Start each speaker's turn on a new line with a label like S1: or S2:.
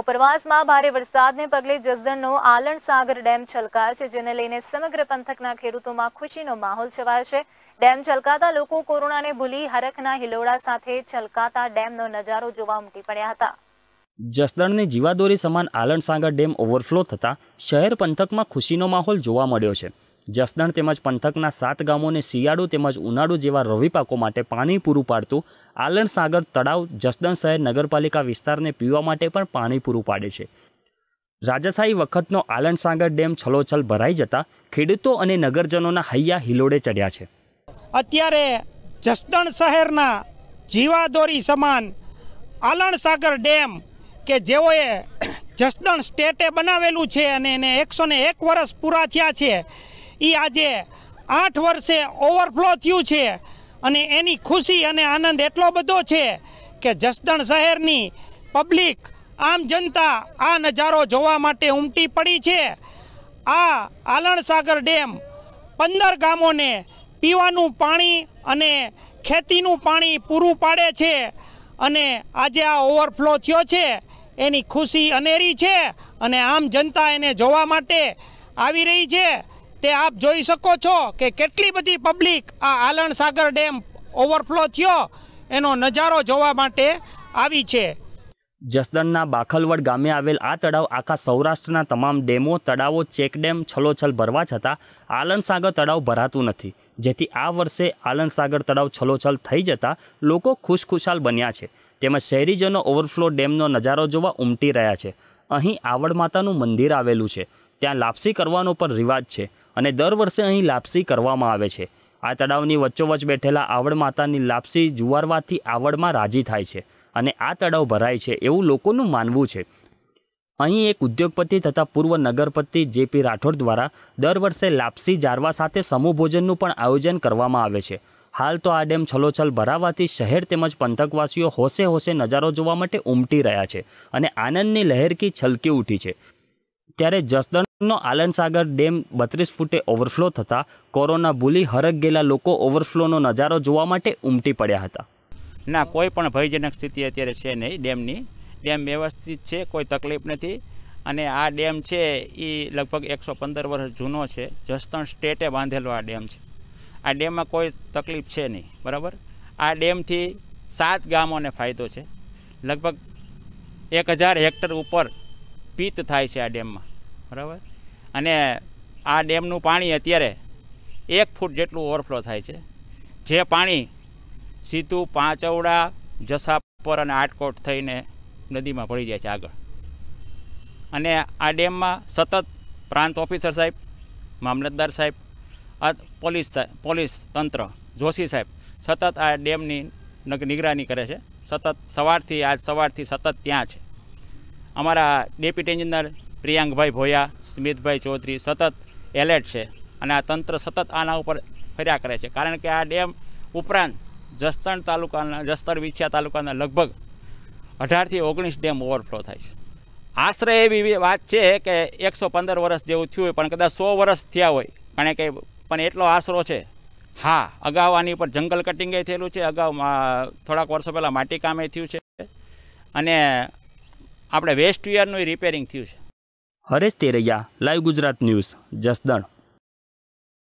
S1: ઉપરવાસમાં ભારે વરસાદને પગલે જસદણનો આલણ સાગર ડેમ છલકાય છે જેને લઈને સમગ્ર પંથકના ખેડૂતોમાં ખુશીનો માહોલ છવાયો છે ડેમ છલકાતા લોકો કોરોનાને ભૂલી હરખના હિલોડા સાથે છલકાતા ડેમનો નજારો જોવા ઉમટી પડ્યા હતા
S2: જસદણની જીવાદોરી સમાન આલણ સાગર ડેમ ઓવરફ્લો થતા શહેર પંથકમાં ખુશીનો માહોલ જોવા મળ્યો છે જસદણ તેમજ પંથકના સાત ગામોને શિયાળુ તેમજ ઉનાળુ જેવા રવિ પાકો માટે પાણી પૂરું પાડતું આલણ સાગર તળાવ જસદણ શહેર નગરપાલિકા વિસ્તારને પીવા માટે પણ પાણી પૂરું પાડે છે રાજાશાહી વખતનો આલણ સાગર ડેમ છલોછલ ભરાઈ જતા ખેડૂતો અને નગરજનોના હૈયા હિલોડે ચડ્યા છે અત્યારે જસદણ
S3: શહેરના જીવાદોરી સમાન આલણ સાગર ડેમ કે જેઓએ જસદણ સ્ટેટે બનાવેલું છે અને એને એકસો ને એક વર્ષ પૂરા થયા છે એ આજે આઠ વર્ષે ઓવરફ્લો થયું છે અને એની ખુશી અને આનંદ એટલો બધો છે કે જસદણ શહેરની પબ્લિક આમ જનતા આ નજારો જોવા માટે ઉમટી પડી છે આ આલણસાગર ડેમ પંદર ગામોને પીવાનું પાણી અને ખેતીનું પાણી પૂરું પાડે છે અને આજે આ ઓવરફ્લો થયો છે એની ખુશી અનેરી છે અને આમ જનતા એને જોવા માટે આવી રહી છે તે આપ જોઈ શકો છો કે કેટલી બધી પબ્લિક આ આલણ સાગર ડેમ ઓવરફ્લો થયો એનો નજારો જોવા માટે આવી છે
S2: જસદણના બાખલવડ ગામે આવેલ આ તળાવ આખા સૌરાષ્ટ્રના તમામ ડેમો તળાવો ચેક ડેમ છલોછલ ભરવા છતાં આલણસાગર તળાવ ભરાતું નથી જેથી આ વર્ષે આલણસાગર તળાવ છલોછલ થઈ જતાં લોકો ખુશખુશાલ બન્યા છે તેમજ શહેરીજનો ઓવરફ્લો ડેમનો નજારો જોવા ઉમટી રહ્યા છે અહીં આવડ માતાનું મંદિર આવેલું છે ત્યાં લાપસી કરવાનો પણ રિવાજ છે અને દર વર્ષે અહીં લાપસી કરવામાં આવે છે આ તળાવની વચ્ચોવચ્ચ બેઠેલા આવડ માતાની લાપસી જુવારવાથી આવડમાં રાજી થાય છે અને આ તળાવ ભરાય છે એવું લોકોનું માનવું છે અહીં એક ઉદ્યોગપતિ તથા પૂર્વ નગરપતિ જેપી રાઠોડ દ્વારા દર વર્ષે લાપસી જારવા સાથે સમૂહ ભોજનનું પણ આયોજન કરવામાં આવે છે હાલ તો આ ડેમ છલોછલ ભરાવાથી શહેર તેમજ પંથકવાસીઓ હોશે હોશે નજારો જોવા માટે ઉમટી રહ્યા છે અને આનંદની લહેરકી છલકી ઉઠી છે ત્યારે જસદણ નો આલનસાગર ડેમ બત્રીસ ફૂટે ઓવરફ્લો થતા કોરોના ભૂલી હરક ગયેલા લોકો ઓવરફ્લોનો નજારો જોવા માટે ઉમટી પડ્યા હતા
S1: ના કોઈ પણ ભયજનક સ્થિતિ અત્યારે છે નહીં ડેમની ડેમ વ્યવસ્થિત છે કોઈ તકલીફ નથી અને આ ડેમ છે એ લગભગ એકસો પંદર વર્ષ જૂનો છે જસતણ સ્ટેટે બાંધેલો આ ડેમ છે આ ડેમમાં કોઈ તકલીફ છે નહીં બરાબર આ ડેમથી સાત ગામોને ફાયદો છે લગભગ એક હજાર હેક્ટર ઉપર પિત્ત થાય છે આ ડેમમાં બરાબર અને આ ડેમનું પાણી અત્યારે એક ફૂટ જેટલું ઓવરફ્લો થાય છે જે પાણી સીધું પાંચવડા જસાપર અને આટકોટ થઈને નદીમાં ભળી જાય છે આગળ અને આ ડેમમાં સતત પ્રાંત ઓફિસર સાહેબ મામલતદાર સાહેબ પોલીસ પોલીસ તંત્ર જોશી સાહેબ સતત આ ડેમની નિગરાની કરે છે સતત સવારથી આજ સવારથી સતત ત્યાં છે અમારા ડેપ્યુટી એન્જિનિયર પ્રિયાંકભાઈ ભોયા સ્મિતભાઈ ચૌધરી સતત એલર્ટ છે અને આ તંત્ર સતત આના ઉપર ફર્યા કરે છે કારણ કે આ ડેમ ઉપરાંત જસદણ તાલુકાના જસદણ વિછિયા તાલુકાના લગભગ અઢારથી ઓગણીસ ડેમ ઓવરફ્લો થાય છે આશરે એવી વાત છે કે એકસો પંદર વર્ષ જેવું થયું હોય પણ કદાચ સો વર્ષ થયા હોય કારણ કે પણ એટલો આશરો છે હા અગાઉ આની ઉપર જંગલ કટિંગે થયેલું છે અગાઉ થોડાક વર્ષો પહેલાં માટી કામે થયું છે અને આપણે વેસ્ટ વિયરનું રિપેરિંગ થયું છે
S2: હરેશ તેરૈયા લાઈવ ગુજરાત ન્યૂઝ જસદણ